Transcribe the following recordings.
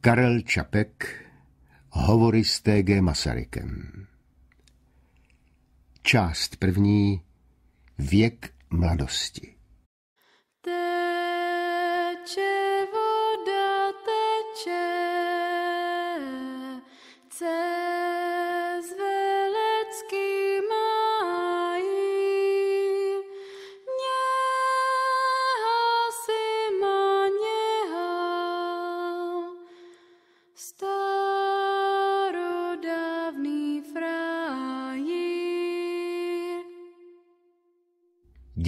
Karel Čapek Hovory s T.G. Masarykem Část první Věk mladosti Teče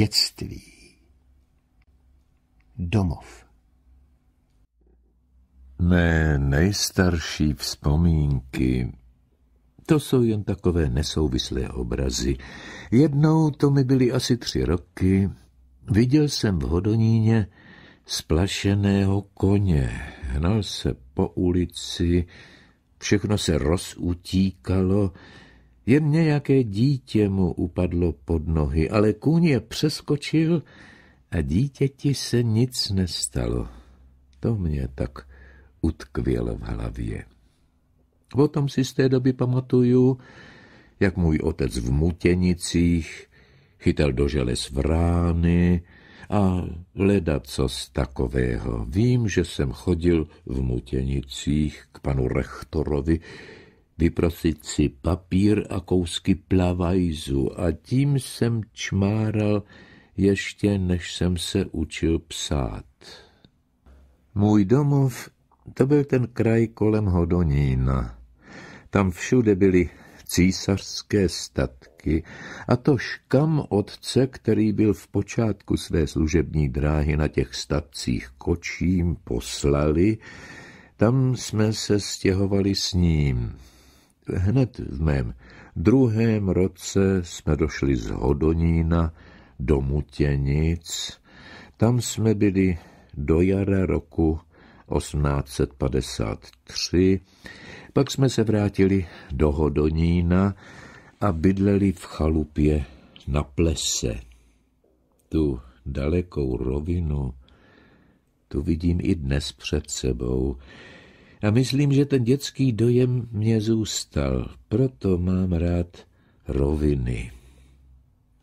dětství. Domov Mé nejstarší vzpomínky, to jsou jen takové nesouvislé obrazy. Jednou, to mi byly asi tři roky, viděl jsem v Hodoníně splašeného koně. Hnal se po ulici, všechno se rozutíkalo, jen nějaké dítě mu upadlo pod nohy, ale kůň je přeskočil a dítěti se nic nestalo. To mě tak utkvělo v hlavě. O tom si z té doby pamatuju, jak můj otec v mutěnicích chytal do želez vrány a leda co z takového. Vím, že jsem chodil v mutěnicích k panu rektorovi, vyprosit si papír a kousky plavajzu a tím jsem čmáral ještě než jsem se učil psát. Můj domov to byl ten kraj kolem Hodonína. Tam všude byly císařské statky, a tož kam otce, který byl v počátku své služební dráhy na těch statcích kočím, poslali, tam jsme se stěhovali s ním. Hned v mém druhém roce jsme došli z Hodonína do Mutěnic. Tam jsme byli do jara roku 1853, pak jsme se vrátili do Hodonína a bydleli v chalupě na plese. Tu dalekou rovinu, tu vidím i dnes před sebou, a myslím, že ten dětský dojem mě zůstal, proto mám rád roviny.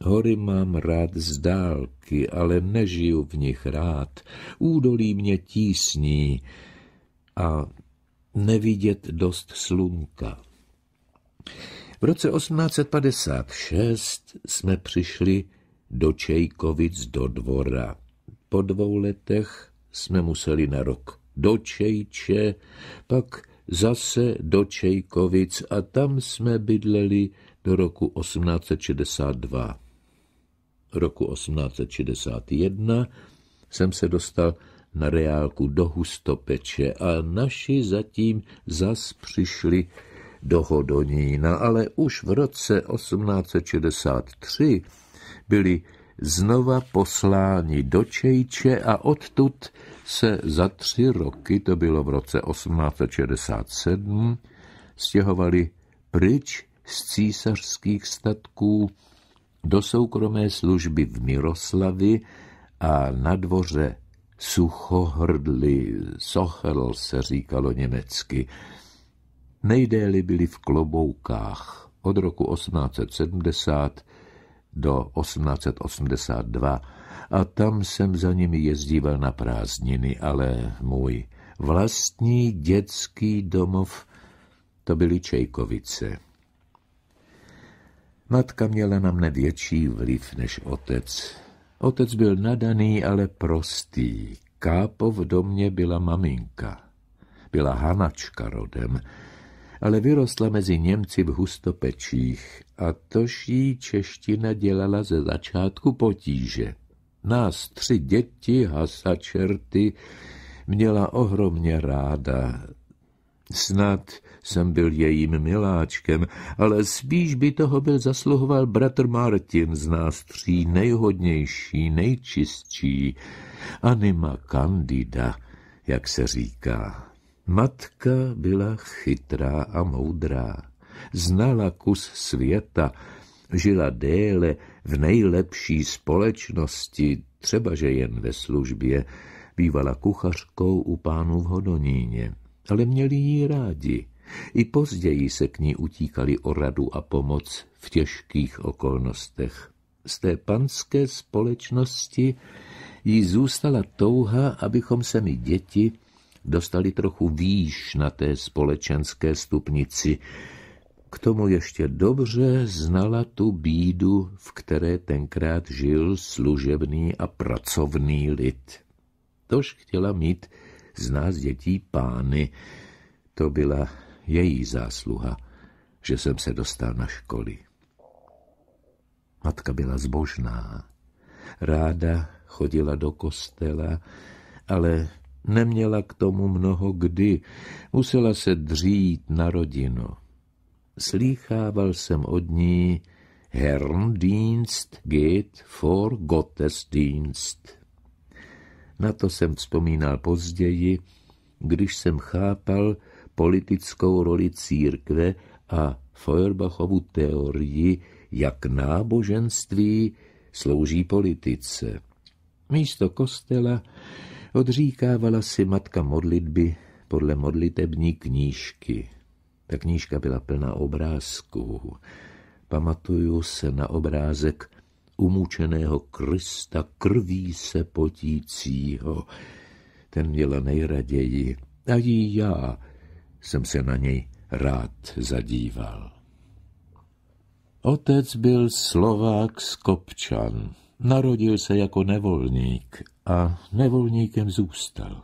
Hory mám rád z dálky, ale nežiju v nich rád. Údolí mě tísní a nevidět dost slunka. V roce 1856 jsme přišli do Čejkovic do dvora. Po dvou letech jsme museli na rok do Čejče, pak zase do Čejkovic a tam jsme bydleli do roku 1862. Roku 1861 jsem se dostal na reálku do Hustopeče a naši zatím zas přišli do Hodonína, ale už v roce 1863 byli znova posláni do Čejče a odtud se za tři roky, to bylo v roce 1867, stěhovali pryč z císařských statků do soukromé služby v Miroslavi a na dvoře suchohrdli, sochel se říkalo německy. Nejdéli byli v kloboukách od roku 1870 do 1882 a tam jsem za nimi jezdíval na prázdniny, ale můj vlastní dětský domov to byly Čejkovice. Matka měla na mne větší vliv než otec. Otec byl nadaný, ale prostý. Kápo v domě byla maminka. Byla Hanačka rodem, ale vyrostla mezi Němci v hustopečích a tož jí čeština dělala ze začátku potíže. Nás tři děti, hasa čerty, měla ohromně ráda. Snad jsem byl jejím miláčkem, ale spíš by toho byl zasluhoval bratr Martin z nás tří nejhodnější, nejčistší, anima candida, jak se říká. Matka byla chytrá a moudrá. Znala kus světa, žila déle v nejlepší společnosti, třeba že jen ve službě. Bývala kuchařkou u pánů v Hodoníně, ale měli ji rádi. I později se k ní utíkali o radu a pomoc v těžkých okolnostech. Z té panské společnosti jí zůstala touha, abychom se my děti dostali trochu výš na té společenské stupnici. K tomu ještě dobře znala tu bídu, v které tenkrát žil služebný a pracovný lid. Tož chtěla mít z nás dětí pány. To byla její zásluha, že jsem se dostal na školy. Matka byla zbožná. Ráda chodila do kostela, ale Neměla k tomu mnoho kdy, musela se dřít na rodinu. Slýchával jsem od ní Herndienst geht vor Gottesdienst. Na to jsem vzpomínal později, když jsem chápal politickou roli církve a Feuerbachovu teorii, jak náboženství slouží politice. Místo kostela Odříkávala si matka modlitby podle modlitební knížky. Ta knížka byla plná obrázků. Pamatuju se na obrázek umučeného Krista krví se potícího. Ten měla nejraději. A i já jsem se na něj rád zadíval. Otec byl Slovák z Kopčan. Narodil se jako nevolník a nevolníkem zůstal.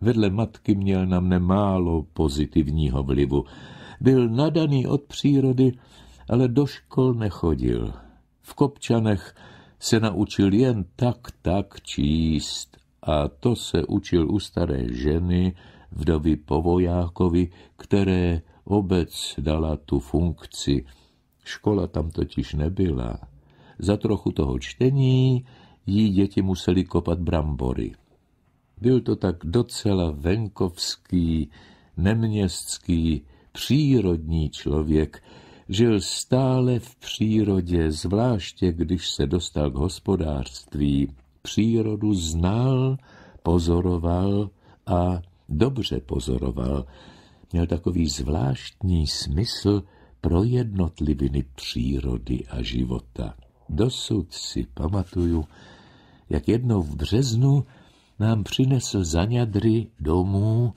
Vedle matky měl na mne málo pozitivního vlivu. Byl nadaný od přírody, ale do škol nechodil. V Kopčanech se naučil jen tak tak číst a to se učil u staré ženy, vdovy po vojákovi, které obec dala tu funkci. Škola tam totiž nebyla. Za trochu toho čtení jí děti museli kopat brambory. Byl to tak docela venkovský, neměstský, přírodní člověk, žil stále v přírodě, zvláště když se dostal k hospodářství. Přírodu znal, pozoroval a dobře pozoroval. Měl takový zvláštní smysl pro jednotliviny přírody a života. Dosud si pamatuju, jak jednou v březnu nám přinesl zaňadry domů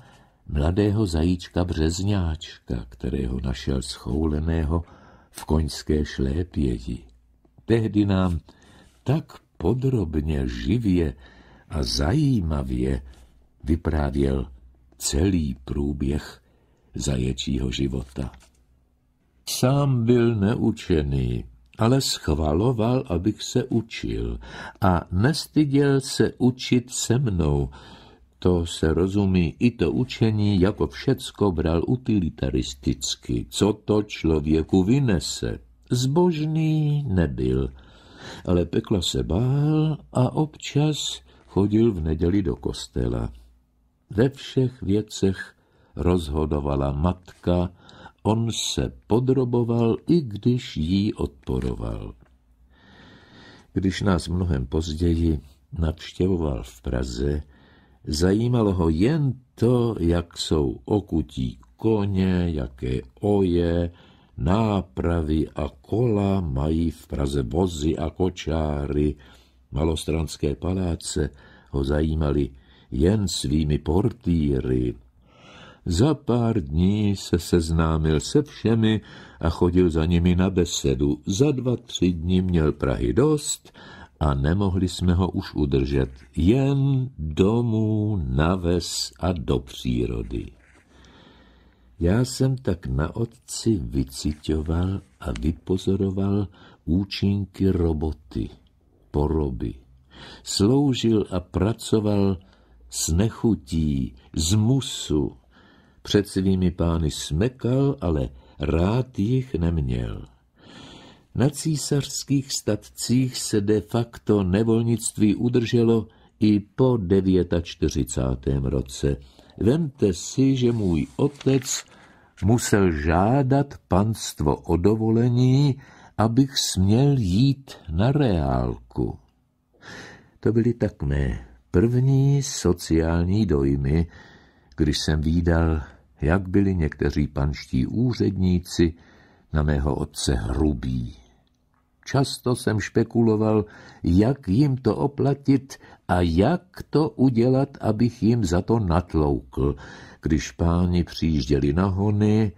mladého zajíčka Březňáčka, kterého našel schouleného v koňské šlépědi. Tehdy nám tak podrobně, živě a zajímavě vyprávěl celý průběh zaječího života. Sám byl neučený, ale schvaloval, abych se učil a nestyděl se učit se mnou. To se rozumí i to učení, jako všecko bral utilitaristicky, co to člověku vynese. Zbožný nebyl, ale pekla se bál a občas chodil v neděli do kostela. Ve všech věcech rozhodovala matka On se podroboval, i když jí odporoval. Když nás mnohem později navštěvoval v Praze, zajímalo ho jen to, jak jsou okutí koně, jaké oje, nápravy a kola mají v Praze vozy a kočáry. Malostranské paláce ho zajímali jen svými portýry, za pár dní se seznámil se všemi a chodil za nimi na besedu. Za dva, tři dní měl Prahy dost a nemohli jsme ho už udržet. Jen domů, na ves a do přírody. Já jsem tak na otci vycitoval a vypozoroval účinky roboty, poroby. Sloužil a pracoval s nechutí, z musu, před svými pány smekal, ale rád jich neměl. Na císařských statcích se de facto nevolnictví udrželo i po 49. roce. Vemte si, že můj otec musel žádat panstvo o dovolení, abych směl jít na reálku. To byly tak mé první sociální dojmy, když jsem výdal jak byli někteří panští úředníci na mého otce hrubí. Často jsem špekuloval, jak jim to oplatit a jak to udělat, abych jim za to natloukl. Když páni přijížděli na hony,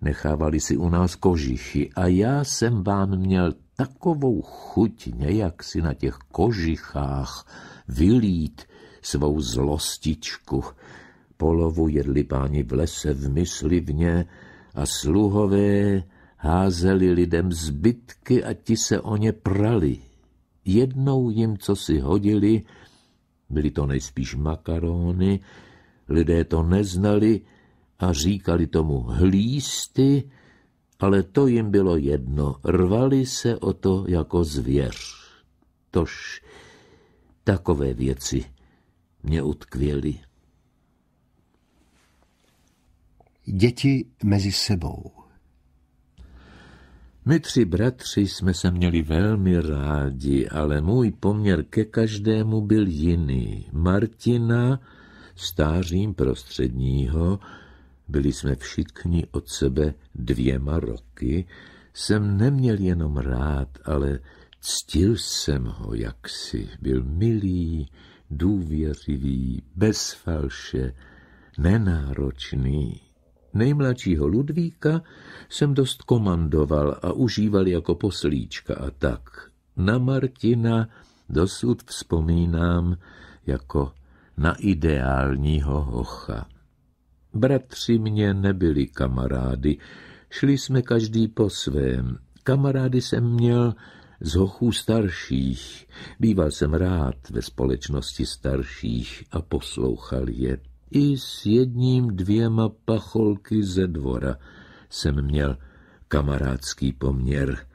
nechávali si u nás kožichy a já jsem vám měl takovou chuť nějak si na těch kožichách vylít svou zlostičku, polovu jedli páni v lese v myslivně a sluhové házeli lidem zbytky a ti se o ně prali. Jednou jim co si hodili, byly to nejspíš makarony. lidé to neznali a říkali tomu hlísty, ale to jim bylo jedno, rvali se o to jako zvěř. Tož takové věci mě utkvěly. Děti mezi sebou. My tři bratři jsme se měli velmi rádi, ale můj poměr ke každému byl jiný. Martina, stářím prostředního, byli jsme všichni od sebe dvěma roky, jsem neměl jenom rád, ale ctil jsem ho jaksi. Byl milý, důvěřivý, bez falše, nenáročný nejmladšího Ludvíka jsem dost komandoval a užíval jako poslíčka a tak. Na Martina dosud vzpomínám jako na ideálního hocha. Bratři mě nebyli kamarády, šli jsme každý po svém. Kamarády jsem měl z hochů starších. Býval jsem rád ve společnosti starších a poslouchal je i s jedním dvěma pacholky ze dvora jsem měl kamarádský poměr.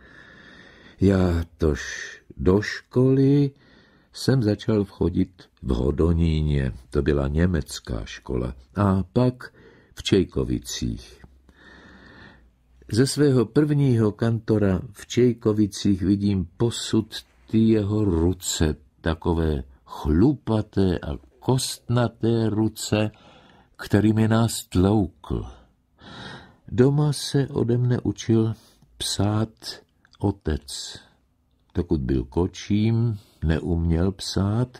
Já tož do školy jsem začal vchodit v Hodoníně, to byla německá škola, a pak v Čejkovicích. Ze svého prvního kantora v Čejkovicích vidím posud ty jeho ruce, takové chlupaté a kostnaté ruce, kterými nás tloukl. Doma se ode mne učil psát otec. Dokud byl kočím, neuměl psát,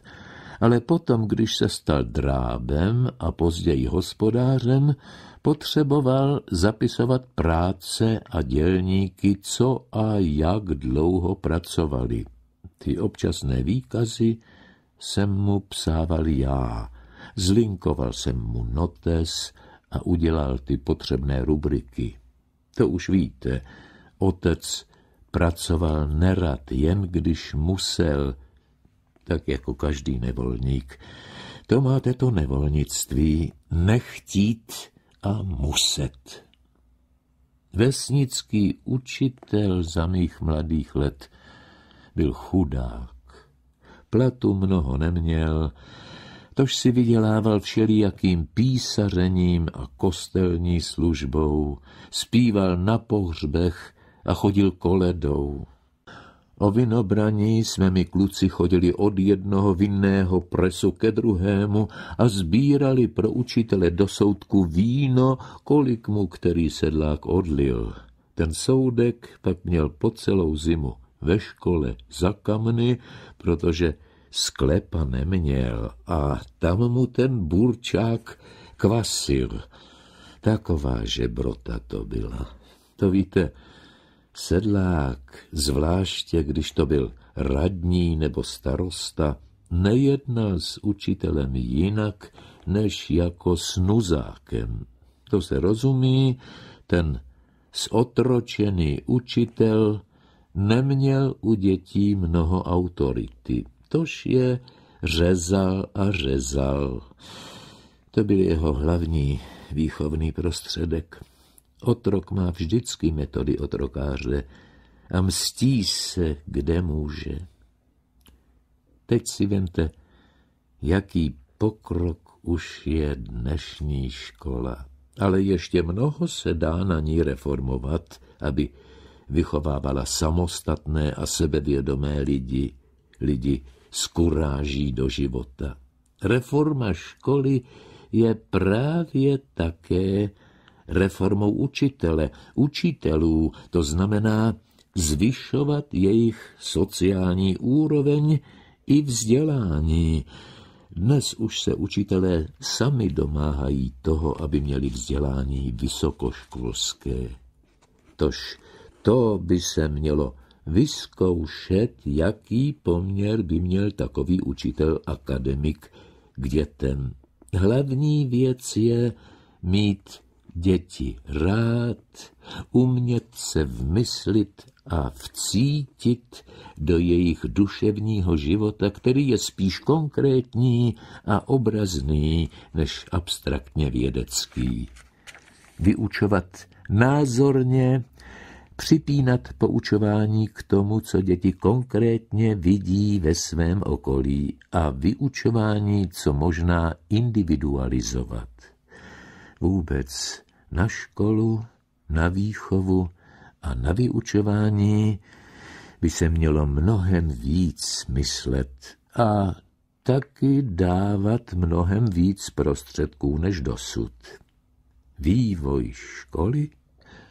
ale potom, když se stal drábem a později hospodářem, potřeboval zapisovat práce a dělníky, co a jak dlouho pracovali. Ty občasné výkazy jsem mu psával já. Zlinkoval jsem mu notes a udělal ty potřebné rubriky. To už víte, otec pracoval nerad, jen když musel, tak jako každý nevolník. To máte to nevolnictví, nechtít a muset. Vesnický učitel za mých mladých let byl chudák, platu mnoho neměl, tož si vydělával všelijakým písařením a kostelní službou, zpíval na pohřbech a chodil koledou. O vinobraní jsme mi kluci chodili od jednoho vinného presu ke druhému a sbírali pro učitele do soudku víno, kolik mu který sedlák odlil. Ten soudek pak měl po celou zimu ve škole za kamny, protože sklepa neměl a tam mu ten burčák kvasil. Taková žebrota to byla. To víte, sedlák, zvláště když to byl radní nebo starosta, nejednal s učitelem jinak, než jako s nuzákem. To se rozumí, ten zotročený učitel neměl u dětí mnoho autority. Tož je řezal a řezal. To byl jeho hlavní výchovný prostředek. Otrok má vždycky metody otrokáře a mstí se, kde může. Teď si vente, jaký pokrok už je dnešní škola. Ale ještě mnoho se dá na ní reformovat, aby vychovávala samostatné a sebevědomé lidi, lidi s kuráží do života. Reforma školy je právě také reformou učitele, učitelů, to znamená zvyšovat jejich sociální úroveň i vzdělání. Dnes už se učitelé sami domáhají toho, aby měli vzdělání vysokoškolské. Tož to by se mělo vyzkoušet, jaký poměr by měl takový učitel akademik k dětem. Hlavní věc je mít děti rád, umět se vmyslit a vcítit do jejich duševního života, který je spíš konkrétní a obrazný než abstraktně vědecký. Vyučovat názorně připínat poučování k tomu, co děti konkrétně vidí ve svém okolí a vyučování co možná individualizovat. Vůbec na školu, na výchovu a na vyučování by se mělo mnohem víc myslet a taky dávat mnohem víc prostředků než dosud. Vývoj školy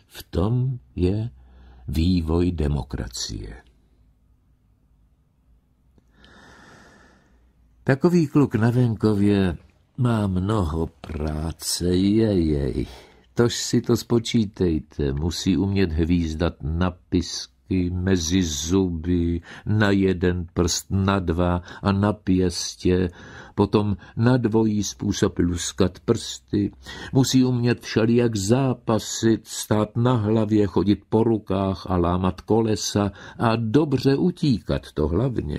v tom je vývoj demokracie. Takový kluk na venkově má mnoho práce, jej, jej. Tož si to spočítejte, musí umět hvízdat na ruky, mezi zuby, na jeden prst, na dva a na pěstě, potom na dvojí způsob luskat prsty, musí umět všelijak zápasit, stát na hlavě, chodit po rukách a lámat kolesa a dobře utíkat, to hlavně.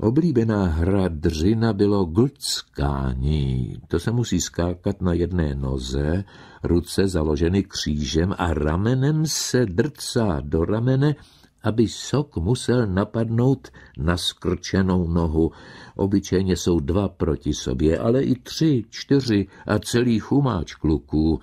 Oblíbená hra dřina bylo glckání. To se musí skákat na jedné noze, ruce založeny křížem a ramenem se drcá do ramene, aby sok musel napadnout na skrčenou nohu. Obyčejně jsou dva proti sobě, ale i tři, čtyři a celý chumáč kluků.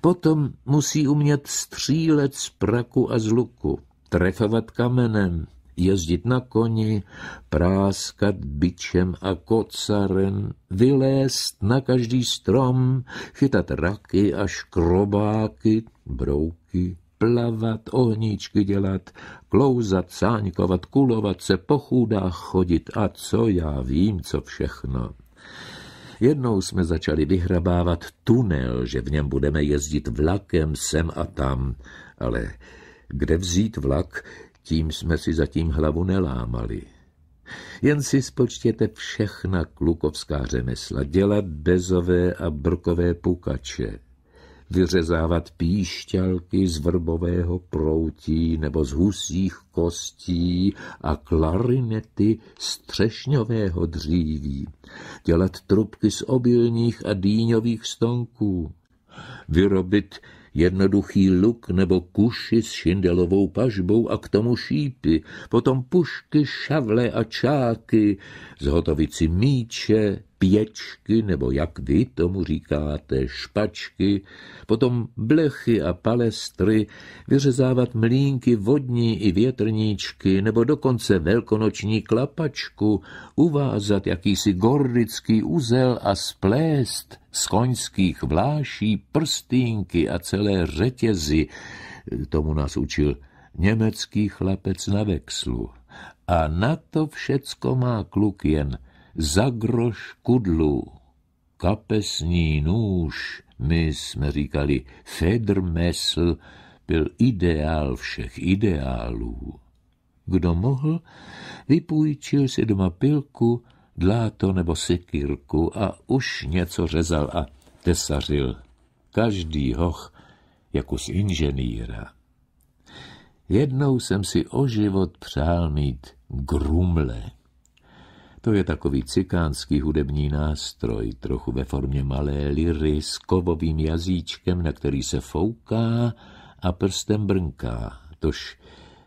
Potom musí umět střílet z praku a z luku, trefovat kamenem, jezdit na koni, práskat bičem a kocaren, vylézt na každý strom, chytat raky a škrobáky, brouky, plavat, ohníčky dělat, klouzat, sáňkovat, kulovat se, po chůdách chodit a co já vím, co všechno. Jednou jsme začali vyhrabávat tunel, že v něm budeme jezdit vlakem sem a tam, ale kde vzít vlak, tím jsme si zatím hlavu nelámali. Jen si spočtěte všechna klukovská řemesla, dělat bezové a brkové pukače, vyřezávat píšťalky z vrbového proutí nebo z husích kostí a klarinety z třešňového dříví, dělat trubky z obilních a dýňových stonků, vyrobit jednoduchý luk nebo kuši s šindelovou pažbou a k tomu šípy, potom pušky, šavle a čáky, zhotovici míče, pěčky, nebo jak vy tomu říkáte, špačky, potom blechy a palestry, vyřezávat mlínky vodní i větrníčky, nebo dokonce velkonoční klapačku, uvázat jakýsi gordický uzel a splést z koňských vláší prstínky a celé řetězy, tomu nás učil německý chlapec na vexlu. A na to všecko má kluk jen – za groš kudlu, kapesní nůž, my jsme říkali Mesl byl ideál všech ideálů. Kdo mohl, vypůjčil si doma pilku, dláto nebo sekírku a už něco řezal a tesařil. Každý hoch jako z inženýra. Jednou jsem si o život přál mít grumle. To je takový cikánský hudební nástroj, trochu ve formě malé liry s kovovým jazyčkem, na který se fouká a prstem brnká. Tož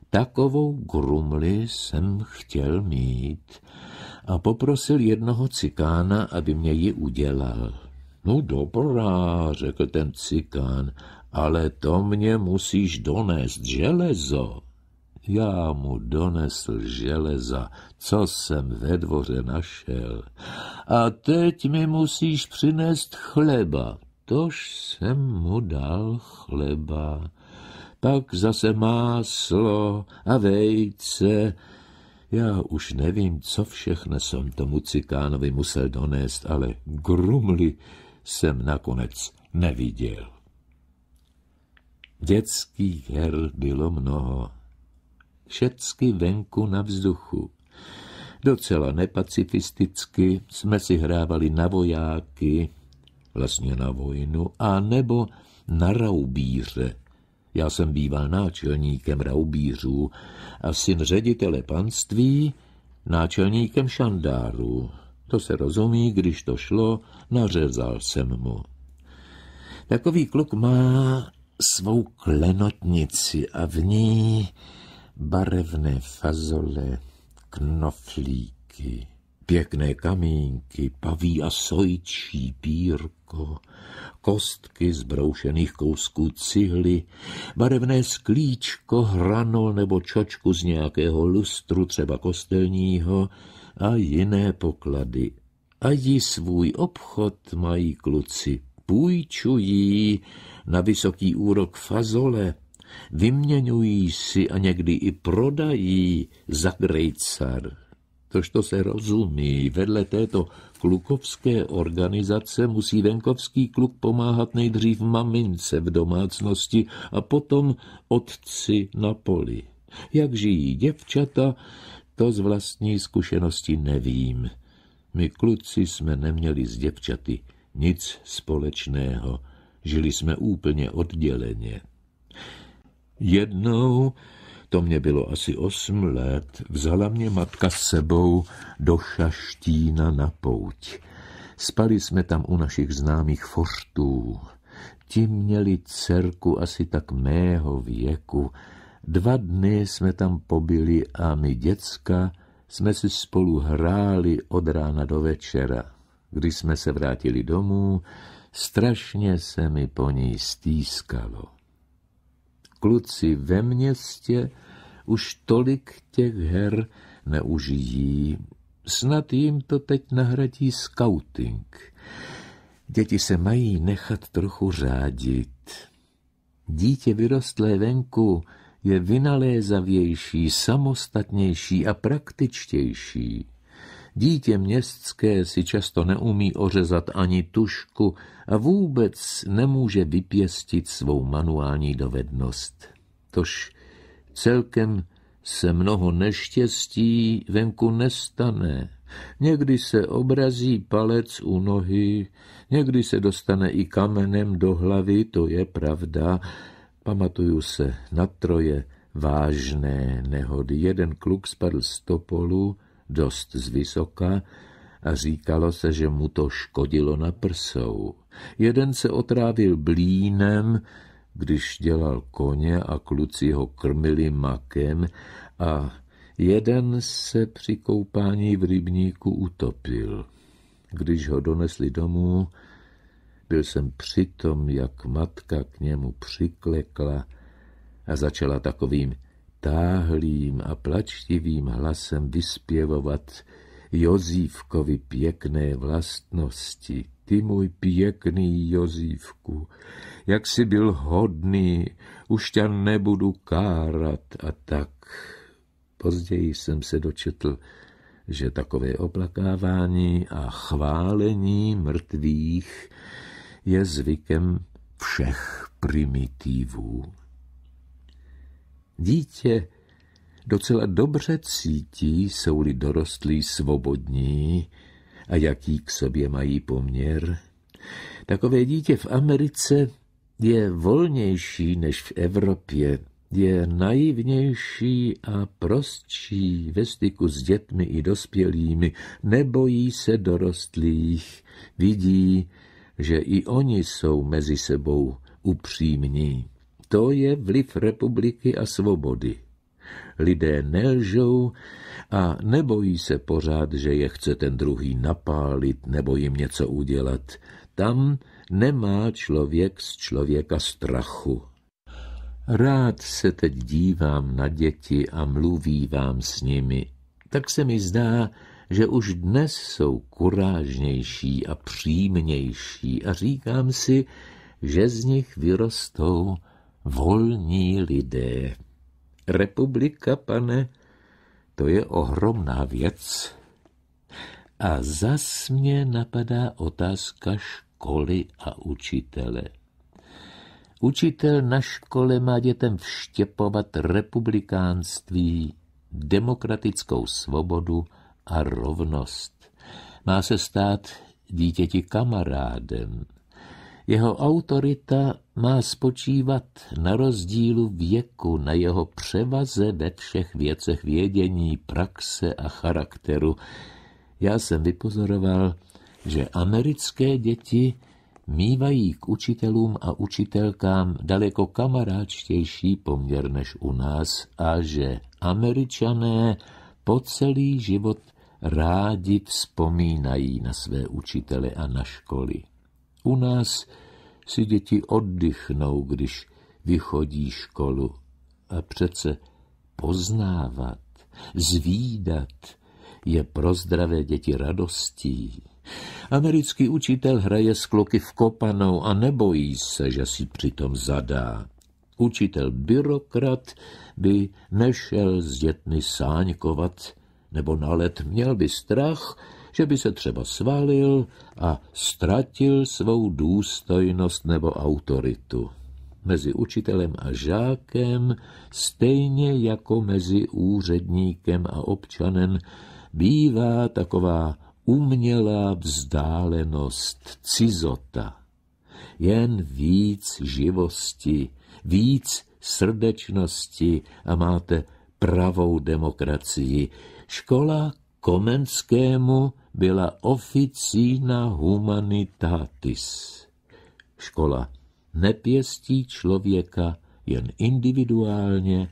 takovou grumli jsem chtěl mít a poprosil jednoho cikána, aby mě ji udělal. No dobrá, řekl ten cikán, ale to mě musíš donést železo já mu donesl železa, co jsem ve dvoře našel. A teď mi musíš přinést chleba. Tož jsem mu dal chleba. Pak zase máslo a vejce. Já už nevím, co všechno jsem tomu cikánovi musel donést, ale grumly jsem nakonec neviděl. Dětských her bylo mnoho všecky venku na vzduchu. Docela nepacifisticky jsme si hrávali na vojáky, vlastně na vojnu, a nebo na raubíře. Já jsem býval náčelníkem raubířů a syn ředitele panství náčelníkem šandáru. To se rozumí, když to šlo, nařezal jsem mu. Takový kluk má svou klenotnici a v ní barevné fazole, knoflíky, pěkné kamínky, paví a sojčí pírko, kostky z broušených kousků cihly, barevné sklíčko, hranol nebo čočku z nějakého lustru, třeba kostelního, a jiné poklady. A jí svůj obchod mají kluci, půjčují na vysoký úrok fazole, vyměňují si a někdy i prodají za grejcar. Tož to se rozumí. Vedle této klukovské organizace musí venkovský kluk pomáhat nejdřív mamince v domácnosti a potom otci na poli. Jak žijí děvčata, to z vlastní zkušenosti nevím. My kluci jsme neměli s děvčaty nic společného, žili jsme úplně odděleně. Jednou, to mě bylo asi osm let, vzala mě matka s sebou do Šaštína na pouť. Spali jsme tam u našich známých forštů. Ti měli dcerku asi tak mého věku. Dva dny jsme tam pobyli a my děcka jsme si spolu hráli od rána do večera. Když jsme se vrátili domů, strašně se mi po ní stýskalo kluci ve městě už tolik těch her neužijí. Snad jim to teď nahradí scouting. Děti se mají nechat trochu řádit. Dítě vyrostlé venku je vynalézavější, samostatnější a praktičtější. Dítě městské si často neumí ořezat ani tušku a vůbec nemůže vypěstit svou manuální dovednost. Tož celkem se mnoho neštěstí venku nestane. Někdy se obrazí palec u nohy, někdy se dostane i kamenem do hlavy, to je pravda. Pamatuju se na troje vážné nehody. Jeden kluk spadl z topolu, dost zvysoka a říkalo se, že mu to škodilo na prsou. Jeden se otrávil blínem, když dělal koně a kluci ho krmili makem a jeden se při koupání v rybníku utopil. Když ho donesli domů, byl jsem přitom, jak matka k němu přiklekla a začala takovým táhlým a plačtivým hlasem vyspěvovat Jozívkovi pěkné vlastnosti. Ty můj pěkný Jozívku, jak jsi byl hodný, už tě nebudu kárat a tak. Později jsem se dočetl, že takové oplakávání a chválení mrtvých je zvykem všech primitivů. Dítě docela dobře cítí, jsou-li dorostlí svobodní a jaký k sobě mají poměr. Takové dítě v Americe je volnější než v Evropě, je naivnější a prostší ve styku s dětmi i dospělými, nebojí se dorostlých, vidí, že i oni jsou mezi sebou upřímní. To je vliv republiky a svobody. Lidé nelžou a nebojí se pořád, že je chce ten druhý napálit nebo jim něco udělat. Tam nemá člověk z člověka strachu. Rád se teď dívám na děti a mluví vám s nimi. Tak se mi zdá, že už dnes jsou kurážnější a přímější a říkám si, že z nich vyrostou Volní lidé. Republika, pane, to je ohromná věc. A zas mě napadá otázka školy a učitele. Učitel na škole má dětem vštěpovat republikánství, demokratickou svobodu a rovnost. Má se stát dítěti kamarádem, jeho autorita má spočívat na rozdílu věku, na jeho převaze ve všech věcech vědění, praxe a charakteru. Já jsem vypozoroval, že americké děti mívají k učitelům a učitelkám daleko kamaráčtější poměr než u nás a že američané po celý život rádi vzpomínají na své učitele a na školy. U nás si děti oddychnou, když vychodí školu. A přece poznávat, zvídat je pro zdravé děti radostí. Americký učitel hraje s kloky v kopanou a nebojí se, že si přitom zadá. Učitel byrokrat by nešel s dětmi sáňkovat, nebo na let měl by strach, že by se třeba svalil a ztratil svou důstojnost nebo autoritu mezi učitelem a žákem, stejně jako mezi úředníkem a občanem, bývá taková umělá vzdálenost, cizota. Jen víc živosti, víc srdečnosti a máte pravou demokracii. Škola Komenskému byla oficína humanitatis. Škola nepěstí člověka jen individuálně,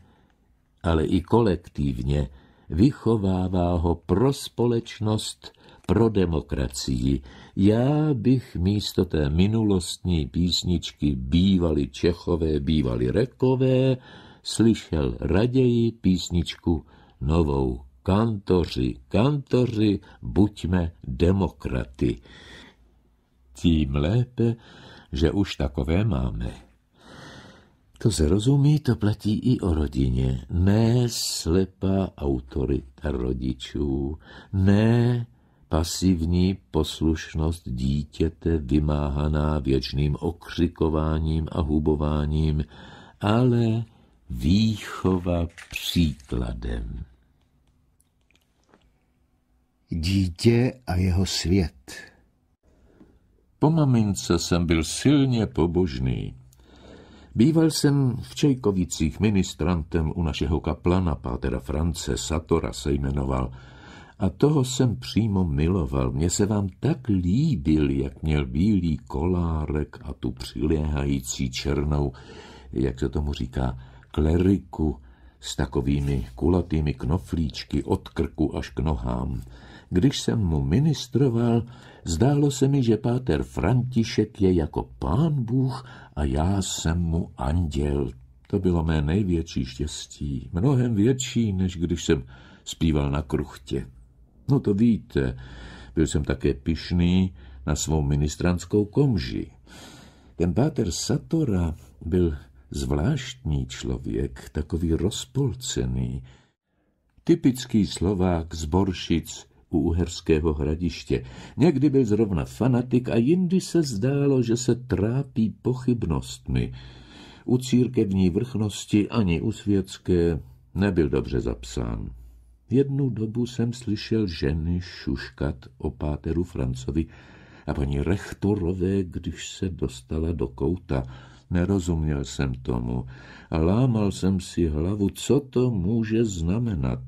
ale i kolektivně, vychovává ho pro společnost, pro demokracii. Já bych místo té minulostní písničky bývali Čechové, bývali Rekové, slyšel raději písničku novou kantoři, kantoři, buďme demokraty. Tím lépe, že už takové máme. To se rozumí, to platí i o rodině. Ne slepá autorita rodičů, ne pasivní poslušnost dítěte vymáhaná věčným okřikováním a hubováním, ale výchova příkladem. Dítě a jeho svět. Po mamince jsem byl silně pobožný. Býval jsem v Čejkovicích ministrantem u našeho kaplana, pátera France Satora se jmenoval. A toho jsem přímo miloval. Mně se vám tak líbil, jak měl bílý kolárek a tu přiléhající černou, jak se tomu říká, kleriku s takovými kulatými knoflíčky od krku až k nohám. Když jsem mu ministroval, zdálo se mi, že páter František je jako pán Bůh a já jsem mu anděl. To bylo mé největší štěstí, mnohem větší, než když jsem zpíval na kruchtě. No to víte, byl jsem také pišný na svou ministranskou komži. Ten páter Satora byl zvláštní člověk, takový rozpolcený, typický Slovák z Boršic, u uherského hradiště. Někdy byl zrovna fanatik a jindy se zdálo, že se trápí pochybnostmi. U církevní vrchnosti ani u světské nebyl dobře zapsán. Jednu dobu jsem slyšel ženy šuškat o páteru Francovi a paní rektorové, když se dostala do kouta. Nerozuměl jsem tomu a lámal jsem si hlavu, co to může znamenat.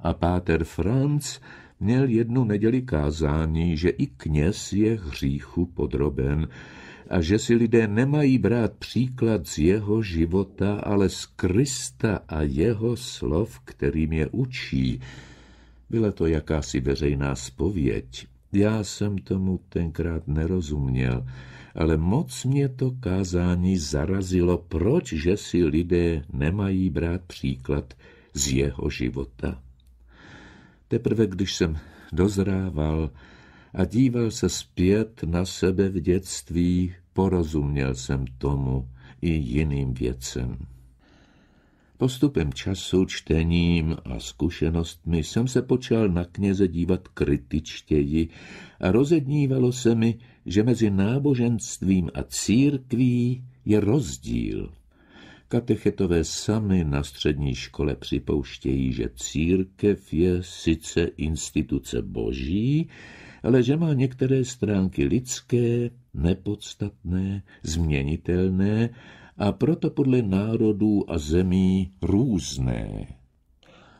A páter Franc měl jednu neděli kázání, že i kněz je hříchu podroben a že si lidé nemají brát příklad z jeho života, ale z Krista a jeho slov, kterým je učí. Byla to jakási veřejná spověď. Já jsem tomu tenkrát nerozuměl, ale moc mě to kázání zarazilo, proč že si lidé nemají brát příklad z jeho života. Teprve když jsem dozrával a díval se zpět na sebe v dětství, porozuměl jsem tomu i jiným věcem. Postupem času, čtením a zkušenostmi jsem se počal na kněze dívat kritičtěji a rozednívalo se mi, že mezi náboženstvím a církví je rozdíl. Katechetové sami na střední škole připouštějí, že církev je sice instituce boží, ale že má některé stránky lidské, nepodstatné, změnitelné a proto podle národů a zemí různé.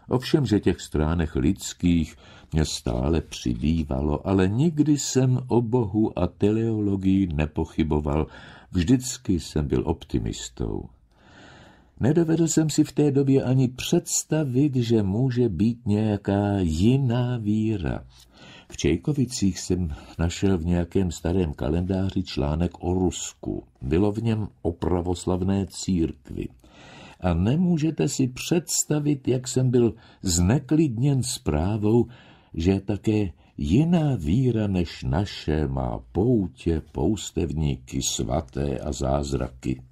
Ovšem, že těch stránech lidských mě stále přibývalo, ale nikdy jsem o Bohu a teleologii nepochyboval, vždycky jsem byl optimistou. Nedovedl jsem si v té době ani představit, že může být nějaká jiná víra. V Čejkovicích jsem našel v nějakém starém kalendáři článek o Rusku. Bylo v něm o pravoslavné církvi. A nemůžete si představit, jak jsem byl zneklidněn zprávou, že také jiná víra než naše má poutě, poustevníky, svaté a zázraky.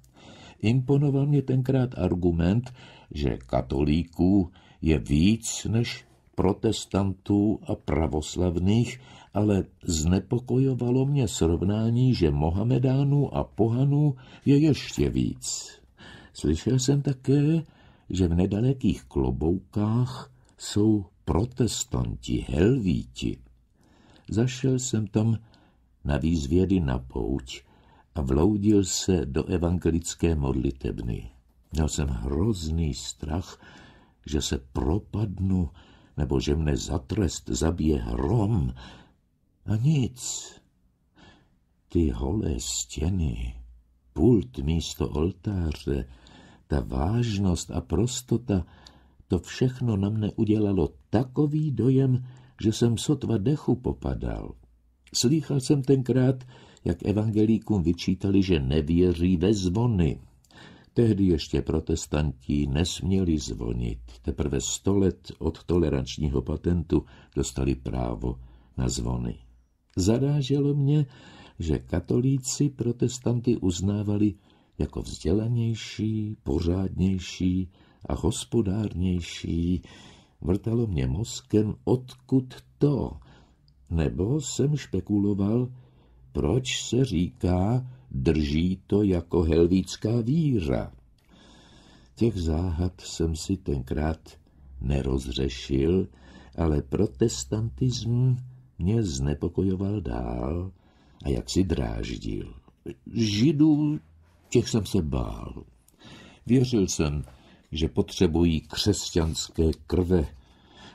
Imponoval mě tenkrát argument, že katolíků je víc než protestantů a pravoslavných, ale znepokojovalo mě srovnání, že Mohamedánů a pohanů je ještě víc. Slyšel jsem také, že v nedalekých kloboukách jsou protestanti, helvíti. Zašel jsem tam na výzvědy na pouť a vloudil se do evangelické modlitebny. Měl jsem hrozný strach, že se propadnu nebo že mne za trest zabije hrom. A nic. Ty holé stěny, pult místo oltáře, ta vážnost a prostota, to všechno na mne udělalo takový dojem, že jsem sotva dechu popadal. Slychal jsem tenkrát, jak evangelíkům vyčítali, že nevěří ve zvony. Tehdy ještě protestanti nesměli zvonit. Teprve sto let od tolerančního patentu dostali právo na zvony. Zaráželo mě, že katolíci protestanty uznávali jako vzdělanější, pořádnější a hospodárnější. Vrtalo mě mozkem, odkud to? Nebo jsem špekuloval, proč se říká, drží to jako helvícká víra. Těch záhad jsem si tenkrát nerozřešil, ale protestantism mě znepokojoval dál a jak si dráždil. Židů těch jsem se bál. Věřil jsem, že potřebují křesťanské krve,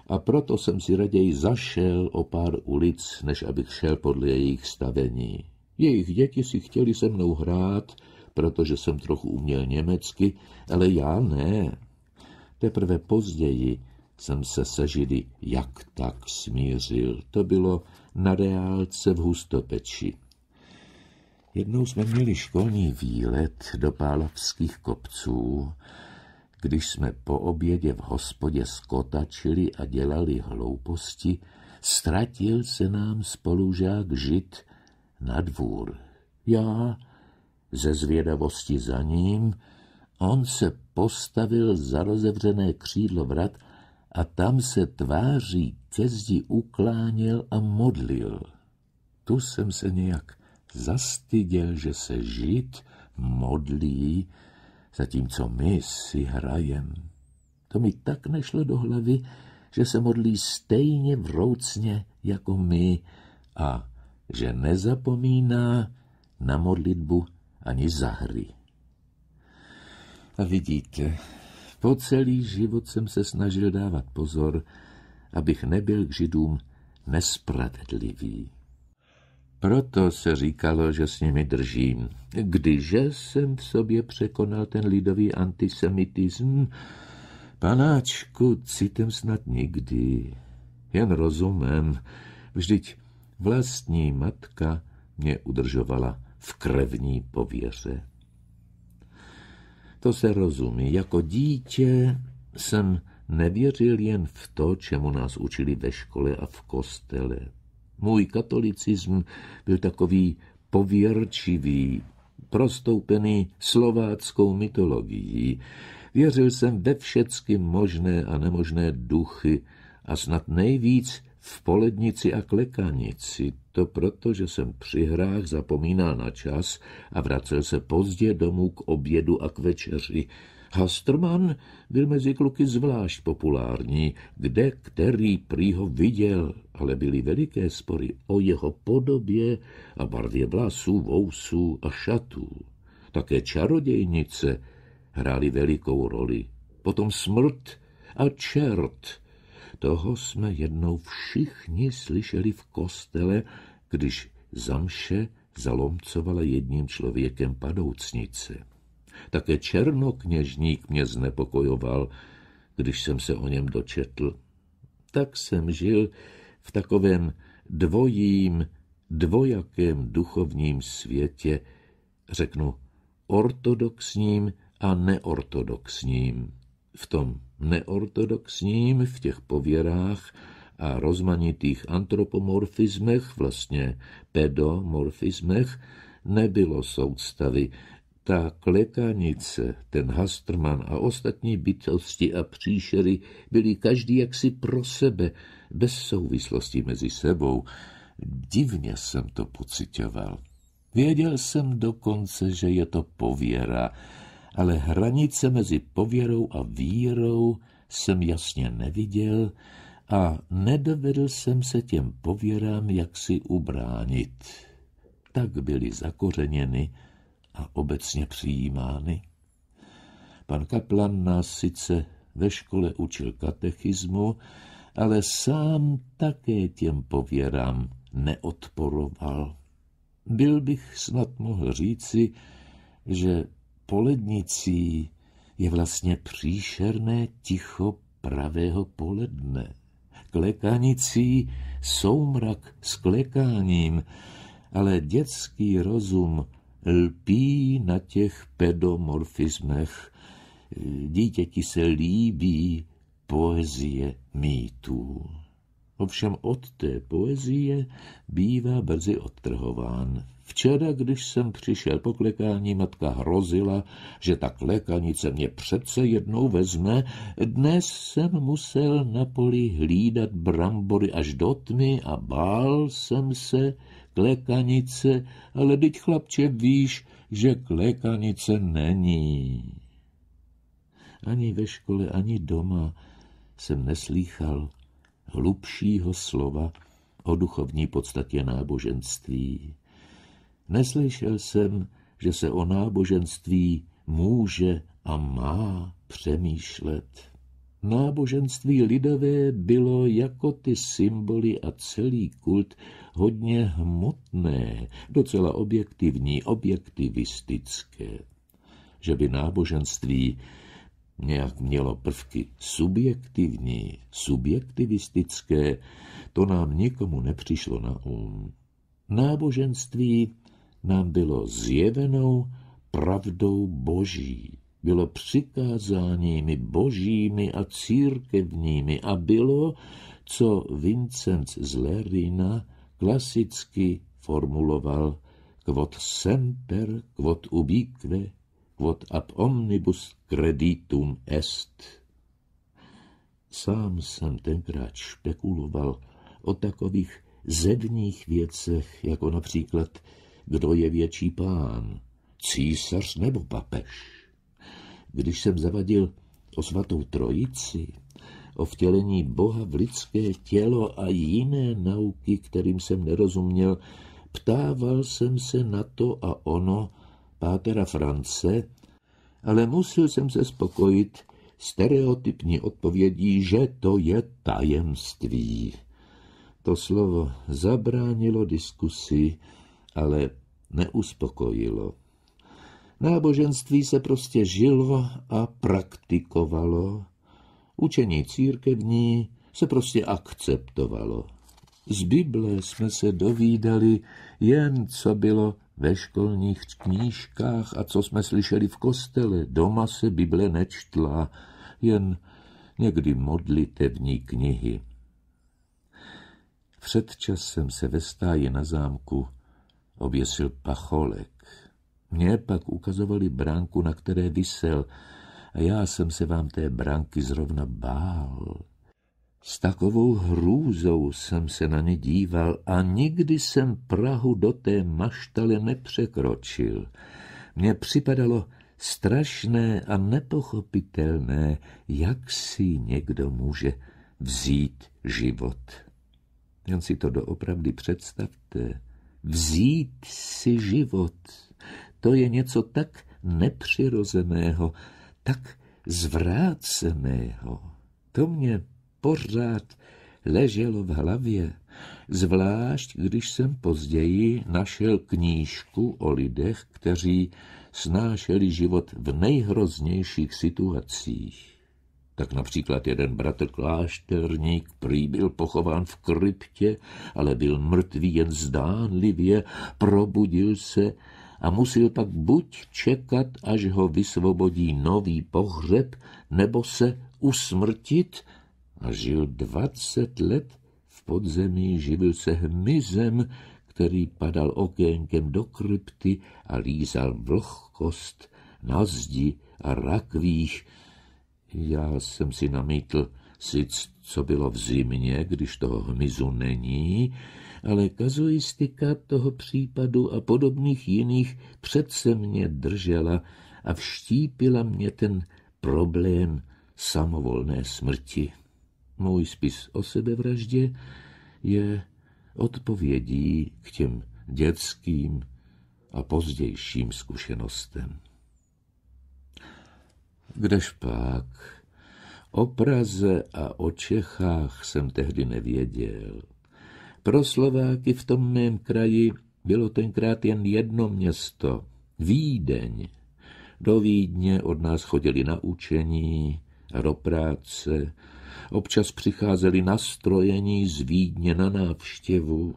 a proto jsem si raději zašel o pár ulic, než abych šel podle jejich stavení. Jejich děti si chtěli se mnou hrát, protože jsem trochu uměl německy, ale já ne. Teprve později jsem se se Židy jak tak smířil. To bylo na reálce v Hustopeči. Jednou jsme měli školní výlet do Pálavských kopců když jsme po obědě v hospodě skotačili a dělali hlouposti, ztratil se nám spolužák žid na dvůr. Já ze zvědavosti za ním, on se postavil za rozevřené křídlo vrat a tam se tváří ke zdi ukláněl a modlil. Tu jsem se nějak zastyděl, že se žid modlí zatímco my si hrajem. To mi tak nešlo do hlavy, že se modlí stejně vroucně jako my a že nezapomíná na modlitbu ani za hry. A vidíte, po celý život jsem se snažil dávat pozor, abych nebyl k židům nespravedlivý. Proto se říkalo, že s nimi držím. Když jsem v sobě překonal ten lidový antisemitism, panáčku, cítím snad nikdy, jen rozumem. Vždyť vlastní matka mě udržovala v krevní pověře. To se rozumí. Jako dítě jsem nevěřil jen v to, čemu nás učili ve škole a v kostele. Můj katolicism byl takový pověrčivý, prostoupený slováckou mytologií. Věřil jsem ve všecky možné a nemožné duchy a snad nejvíc v polednici a klekanici. To proto, že jsem při hrách zapomínal na čas a vracel se pozdě domů k obědu a k večeři. Hastrman byl mezi kluky zvlášť populární, kde který prý ho viděl, ale byly veliké spory o jeho podobě a barvě vlasů, vousů a šatů. Také čarodějnice hrály velikou roli. Potom smrt a čert. Toho jsme jednou všichni slyšeli v kostele, když zamše zalomcovala jedním člověkem padoucnice. Také černokněžník mě znepokojoval, když jsem se o něm dočetl. Tak jsem žil v takovém dvojím, dvojakém duchovním světě, řeknu ortodoxním a neortodoxním. V tom neortodoxním, v těch pověrách a rozmanitých antropomorfismech, vlastně pedomorfismech, nebylo soustavy, ta klekánice, ten Hastrman a ostatní bytosti a příšery byli každý jaksi pro sebe, bez souvislosti mezi sebou. Divně jsem to pocitoval. Věděl jsem dokonce, že je to pověra, ale hranice mezi pověrou a vírou jsem jasně neviděl a nedovedl jsem se těm pověrám jaksi ubránit. Tak byly zakořeněny a obecně přijímány. Pan Kaplan nás sice ve škole učil katechismu, ale sám také těm pověrám neodporoval. Byl bych snad mohl říci, že polednicí je vlastně příšerné ticho pravého poledne. Klekanicí soumrak s klekáním, ale dětský rozum lpí na těch pedomorfismech. Dítěti se líbí poezie mýtů. Ovšem od té poezie bývá brzy odtrhován. Včera, když jsem přišel po klekání, matka hrozila, že ta klekanice mě přece jednou vezme. Dnes jsem musel na poli hlídat brambory až do tmy a bál jsem se, klekanice, ale teď chlapče víš, že klekanice není. Ani ve škole, ani doma jsem neslýchal hlubšího slova o duchovní podstatě náboženství. Neslyšel jsem, že se o náboženství může a má přemýšlet. Náboženství lidové bylo jako ty symboly a celý kult hodně hmotné, docela objektivní, objektivistické. Že by náboženství nějak mělo prvky subjektivní, subjektivistické, to nám nikomu nepřišlo na um. Náboženství nám bylo zjevenou pravdou boží bylo přikázáními božími a církevními a bylo, co Vincenc z Lerina klasicky formuloval quod semper, quod ubique, quod ab omnibus creditum est. Sám jsem tenkrát špekuloval o takových zedních věcech, jako například, kdo je větší pán, císař nebo papež když jsem zavadil o svatou trojici, o vtělení Boha v lidské tělo a jiné nauky, kterým jsem nerozuměl, ptával jsem se na to a ono, pátera France, ale musel jsem se spokojit stereotypní odpovědí, že to je tajemství. To slovo zabránilo diskusi, ale neuspokojilo. Náboženství se prostě žilo a praktikovalo. Učení církevní se prostě akceptovalo. Z Bible jsme se dovídali jen, co bylo ve školních knížkách a co jsme slyšeli v kostele. Doma se Bible nečtla, jen někdy modlitevní knihy. Před časem se ve stáji na zámku oběsil pacholek. Mně pak ukazovali bránku, na které vysel, a já jsem se vám té bránky zrovna bál. S takovou hrůzou jsem se na ně díval a nikdy jsem Prahu do té maštale nepřekročil. Mně připadalo strašné a nepochopitelné, jak si někdo může vzít život. Jen si to doopravdy představte. Vzít si život. To je něco tak nepřirozeného, tak zvráceného. To mě pořád leželo v hlavě, zvlášť když jsem později našel knížku o lidech, kteří snášeli život v nejhroznějších situacích. Tak například jeden bratr klášterník prý byl pochován v kryptě, ale byl mrtvý jen zdánlivě, probudil se a musil pak buď čekat, až ho vysvobodí nový pohřeb, nebo se usmrtit a žil dvacet let v podzemí, živil se hmyzem, který padal okénkem do krypty a lízal vlhkost na zdi a rakvích. Já jsem si namítl sic, co bylo v zimě, když toho hmyzu není, ale kazuistika toho případu a podobných jiných přece mě držela a vštípila mě ten problém samovolné smrti. Můj spis o sebevraždě je odpovědí k těm dětským a pozdějším zkušenostem. Kdež pak o Praze a o Čechách jsem tehdy nevěděl. Pro Slováky v tom mém kraji bylo tenkrát jen jedno město, Vídeň. Do Vídně od nás chodili na učení do práce. Občas přicházeli nastrojení z Vídně na návštěvu.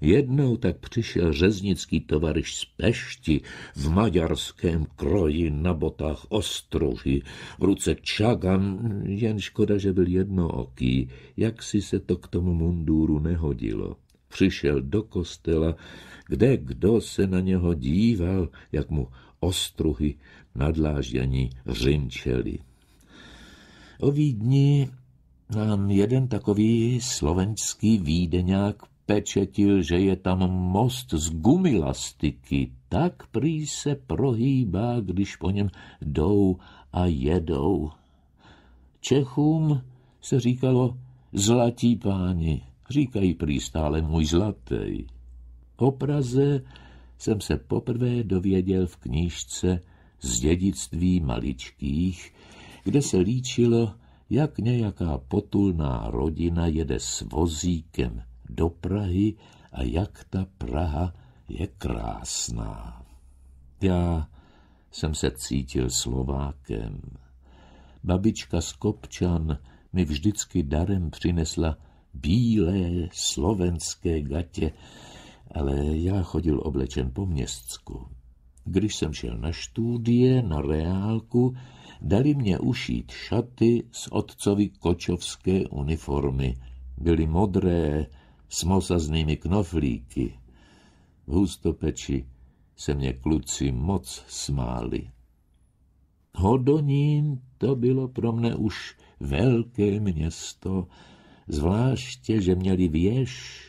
Jednou tak přišel řeznický tovariš z Pešti v maďarském kroji na botách ostruhy, v ruce čagan, jen škoda, že byl jednooký, jak si se to k tomu munduru nehodilo. Přišel do kostela, kde kdo se na něho díval, jak mu ostruhy nadlážení řinčeli. O Vídni nám jeden takový slovenský výdeňák pečetil, že je tam most z gumilastiky, tak prý se prohýbá, když po něm jdou a jedou. Čechům se říkalo zlatí páni, říkají prý stále můj zlatý. O Praze jsem se poprvé dověděl v knížce z dědictví maličkých, kde se líčilo, jak nějaká potulná rodina jede s vozíkem do Prahy a jak ta Praha je krásná. Já jsem se cítil Slovákem. Babička z Kopčan mi vždycky darem přinesla bílé slovenské gatě, ale já chodil oblečen po městsku. Když jsem šel na štúdie, na reálku, dali mě ušít šaty z otcovi kočovské uniformy. Byly modré, s mosaznými knoflíky. V hustopeči se mě kluci moc smáli. Hodonín to bylo pro mne už velké město, zvláště, že měli věž,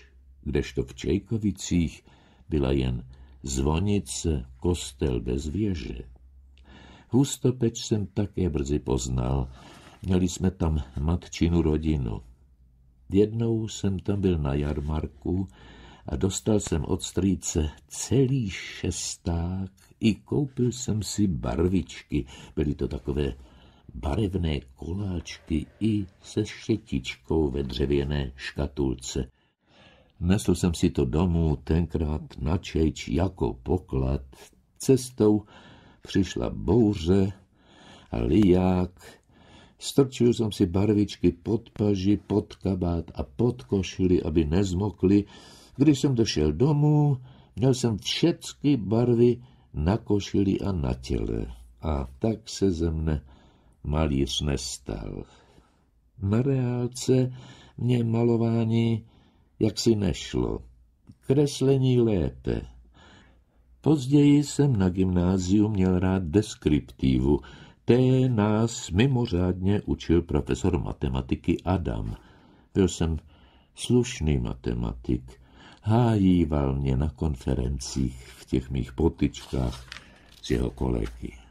kdežto v Čejkovicích byla jen zvonice, kostel bez věže. Hustopeč jsem také brzy poznal. Měli jsme tam matčinu rodinu. Jednou jsem tam byl na jarmarku a dostal jsem od strýce celý šesták i koupil jsem si barvičky. Byly to takové barevné koláčky i se šetičkou ve dřevěné škatulce. Nesl jsem si to domů tenkrát na čejč jako poklad. Cestou přišla bouře a liják Strčil jsem si barvičky pod paži, pod kabát a pod košili, aby nezmokly. Když jsem došel domů, měl jsem všechny barvy na košili a na těle. A tak se ze mne malíř nestal. Na reálce mě malování jaksi nešlo. Kreslení lépe. Později jsem na gymnáziu měl rád deskriptivu, té nás mimořádně učil profesor matematiky Adam. Byl jsem slušný matematik. Hájíval mě na konferencích v těch mých potičkách s jeho kolegy.